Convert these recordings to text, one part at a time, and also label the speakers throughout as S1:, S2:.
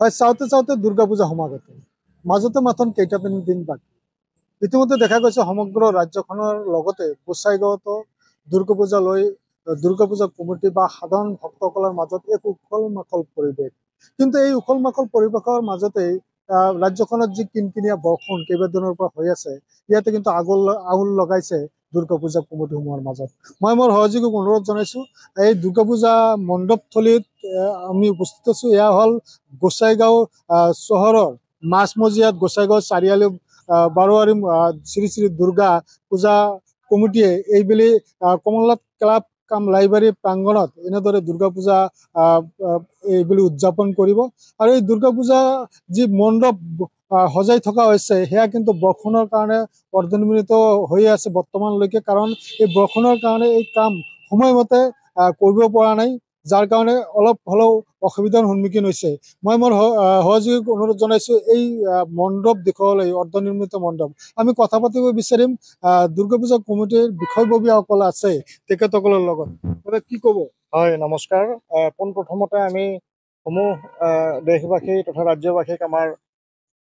S1: হয় চাওঁতে চাওঁতে দুৰ্গা পূজা সমাগত মাজতে মাথোন কেইটামান দিন বাকী ইতিমধ্যে দেখা গৈছে সমগ্ৰ ৰাজ্যখনৰ লগতে গোচাইগাঁৱতো দুৰ্গা পূজা লৈ দুৰ্গা পূজা কমিটি বা সাধাৰণ ভক্তসকলৰ মাজত এক উখল মাখল পৰিৱেশ কিন্তু এই উখল মাখল পৰিৱেশৰ মাজতেই ৰাজ্যখনত যি কিনকিনীয়া বৰষুণ কেইবাদিনৰ পৰা হৈ আছে ইয়াতে কিন্তু আগল আহুল লগাইছে দুৰ্গা পূজা কমিটিসমূহৰ মাজত মই মোৰ সহযোগীক অনুৰোধ জনাইছোঁ এই দুৰ্গা পূজা মণ্ডপথলীত আমি উপস্থিত আছোঁ এয়া হ'ল গোচাইগাঁও চহৰৰ মাছমজিয়াত গোচাইগাঁও চাৰিআলি বাৰোৱাৰী শ্ৰী শ্ৰী দুৰ্গা পূজা কমিটিয়ে এইবেলি কমলনাথ ক্লাব কাম লাইব্ৰেৰী প্ৰাংগণত এনেদৰে দুৰ্গা পূজা এইবুলি উদযাপন কৰিব আৰু এই দুৰ্গা পূজা যি মণ্ডপ সজাই থকা হৈছে সেয়া কিন্তু বৰষুণৰ কাৰণে অৰ্ধনিৰ্মিত হৈ আছে বৰ্তমানলৈকে কাৰণ এই বৰষুণৰ কাৰণে এই কাম সময়মতে কৰিব পৰা নাই যাৰ কাৰণে অলপ হ'লেও অসুবিধাৰ সন্মুখীন হৈছে মই মোৰ সহযোগীক অনুৰোধ জনাইছোঁ এই মণ্ডপ দেখুৱাবলৈ অৰ্ধনিৰ্মিত মণ্ডপ আমি কথা পাতিব বিচাৰিম দুৰ্গা পূজা কমিটিৰ বিষয়ববীয়াসকল আছে তেখেতসকলৰ লগত
S2: কি ক'ব হয় নমস্কাৰ পোনপ্ৰথমতে আমি সমূহ দেশবাসী তথা ৰাজ্যবাসীক আমাৰ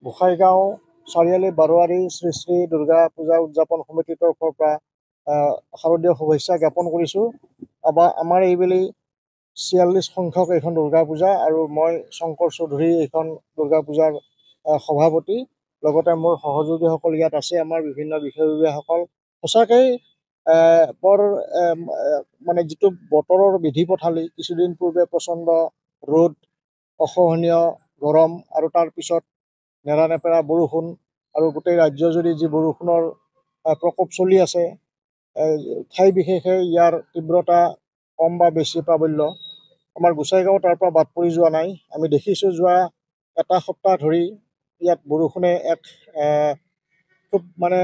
S2: গোসাঁইগাঁও চাৰিআলি বাৰোৱাৰী শ্ৰী শ্ৰী দুৰ্গা পূজা উদযাপন সমিতিৰ তৰফৰ পৰা শাৰদীয় শুভেচ্ছা জ্ঞাপন কৰিছোঁ বা আমাৰ এইবেলি ছিয়াল্লিছ সংখ্যক এইখন দুৰ্গা পূজা আৰু মই শংকৰ চৌধুৰী এইখন দুৰ্গা পূজাৰ সভাপতি লগতে মোৰ সহযোগীসকল ইয়াত আছে আমাৰ বিভিন্ন বিষয়ববীয়াসকল সঁচাকৈ বৰ মানে যিটো বতৰৰ বিধি পথালি কিছুদিন পূৰ্বে প্ৰচণ্ড ৰ'দ অসহনীয় গৰম আৰু তাৰপিছত নেৰানেপেৰা বৰষুণ আৰু গোটেই ৰাজ্য ৰাজ্যজুৰি যি বৰষুণৰ প্ৰকোপ চলি আছে ঠাই বিশেষে ইয়াৰ তীব্ৰতা কম বা বেছি প্ৰাবল্য আমাৰ গোঁসাইগাঁও তাৰ পৰা বাদ পৰি যোৱা নাই আমি দেখিছোঁ যোৱা এটা সপ্তাহ ধৰি ইয়াত বৰষুণে এক খুব মানে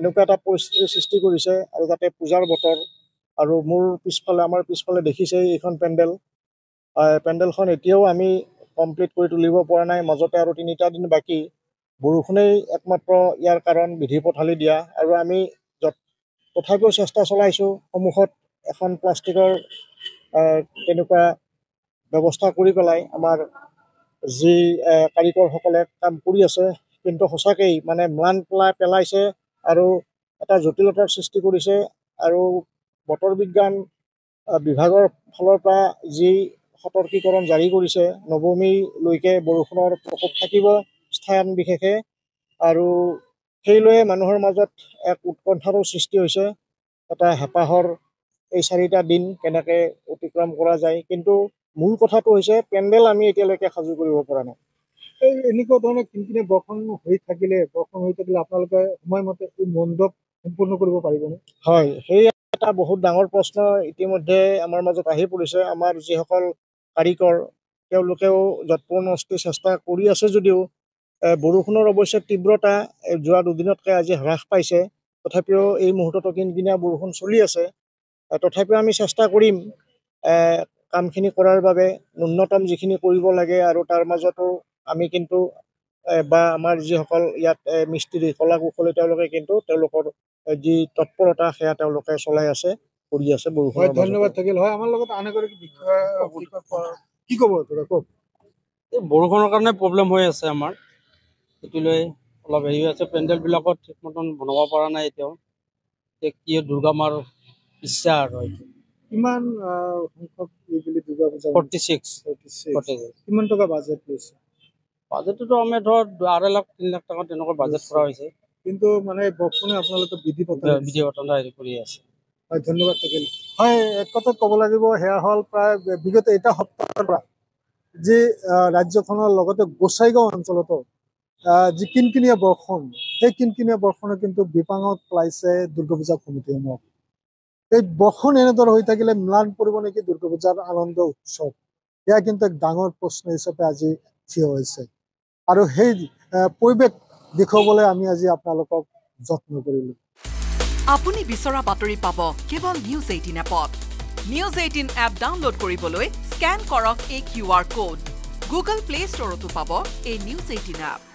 S2: এনেকুৱা এটা পৰিস্থিতিৰ সৃষ্টি কৰিছে আৰু তাতে পূজাৰ বতৰ আৰু মোৰ পিছফালে আমাৰ পিছফালে দেখিছে এইখন পেণ্ডেল পেণ্ডেলখন এতিয়াও আমি কমপ্লিট কৰি তুলিব পৰা নাই মাজতে আৰু তিনিটা দিন বাকী বৰষুণেই একমাত্ৰ ইয়াৰ কাৰণ বিধি পথালি দিয়া আৰু আমি তথাপিও চেষ্টা চলাইছোঁ সন্মুখত এখন প্লাষ্টিকৰ তেনেকুৱা ব্যৱস্থা কৰি পেলাই আমাৰ যি কাৰিকৰসকলে কাম কৰি আছে কিন্তু সঁচাকেই মানে ম্লান পেলাই পেলাইছে আৰু এটা জটিলতাৰ সৃষ্টি কৰিছে আৰু বতৰ বিজ্ঞান বিভাগৰ ফালৰ পৰা যি সতৰ্কীকৰণ জাৰি কৰিছে নৱমীলৈকে বৰষুণৰ প্ৰকোপ থাকিব স্থান বিশেষে আৰু সেই লৈয়ে মানুহৰ মাজত এক উৎকণ্ঠাৰো সৃষ্টি হৈছে এটা হেঁপাহৰ এই চাৰিটা দিন কেনেকৈ অতিক্ৰম কৰা যায় কিন্তু মূল কথাটো হৈছে পেণ্ডেল আমি এতিয়ালৈকে সাজু কৰিব পৰা নাই এই এনেকুৱা ধৰণে
S1: কিনকিনে বৰষুণ হৈ থাকিলে বৰষুণ
S2: হৈ থাকিলে আপোনালোকে সময়মতে এই মণ্ডপ সম্পূৰ্ণ কৰিব পাৰিবনে হয় সেই এটা বহুত ডাঙৰ প্ৰশ্ন ইতিমধ্যে আমাৰ মাজত আহি পৰিছে আমাৰ যিসকল কাৰিকৰ তেওঁলোকেও যৎপূৰ্ণ অস্তি চেষ্টা কৰি আছে যদিও বৰষুণৰ অৱশ্যে তীব্ৰতা যোৱা দুদিনতকৈ আজি হ্ৰাস পাইছে তথাপিও এই মুহূৰ্ততো কিনকিনীয়া বৰষুণ চলি আছে তথাপিও আমি চেষ্টা কৰিম কামখিনি কৰাৰ বাবে ন্যূনতম যিখিনি কৰিব লাগে আৰু তাৰ মাজতো আমি কিন্তু বা আমাৰ যিসকল ইয়াত মিস্ত্ৰী কলা কুশলী তেওঁলোকে কিন্তু তেওঁলোকৰ যি তৎপৰতা সেয়া তেওঁলোকে চলাই আছে কৰি আছে ধন্যবাদ থাকিল হয় আমাৰ লগত এই বৰষুণৰ
S1: কাৰণে প্ৰব্লেম হৈ আছে আমাৰ সেইটো লৈ অলপ হেৰি আছে পেণ্ডেলবিলাকত ঠিক মতন বনাব পৰা নাই এতিয়াও এতিয়া কি দুৰ্গা মাৰ ইচ্ছা আৰু এইটো কিমান সংখ্যক এই বুলি দুৰ্গা পূজা ফৰ্টি ছিক্স ফৰ্টি ছিক্স কিমান টকা বাজেট লৈছে বাজেটটোতো আমি ধৰক আঢ়ৈ লাখ তিনি লাখ টকা তেনেকুৱা বাজেট কৰা হৈছে কিন্তু মানে বৰ্তমানে আপোনালোকে বিধি পতা বিধি পতা হেৰি কৰি আছে হয় ধন্যবাদ থাকিল হয় এক কথা ক'ব লাগিব সেয়া হ'ল প্ৰায় বিগত এটা সপ্তাহৰ পৰা যি ৰাজ্যখনৰ লগতে গোচাইগাঁও অঞ্চলতো যি কিনকিনীয়া বৰ্ষণ সেই কিনকিনীয়া বৰ্ষণে কিন্তু বিপাঙত পেলাইছে দুৰ্গা পূজা কমিটিসমূহক এই বসন এনেদৰে হৈ থাকিলে মিলান পৰিব নেকি দুৰ্গাপূজাৰ আনন্দ উৎসৱ এয়া কিন্তু এক ডাঙৰ প্ৰশ্ন হিচাপে আজি থিয় হৈছে আৰু সেই পৰিৱেশ দেখুৱাবলৈ আমি আজি আপোনালোকক যত্ন কৰিলোঁ
S2: আপুনি বিচৰা বাতৰি পাব কেৱল নিউজ এইটিন এপত নিউজ এইটিন এপ ডাউনলোড কৰিবলৈ স্কেন কৰক এই Q R code Google Play ষ্টৰতো পাব এই নিউজ এইটিন এপ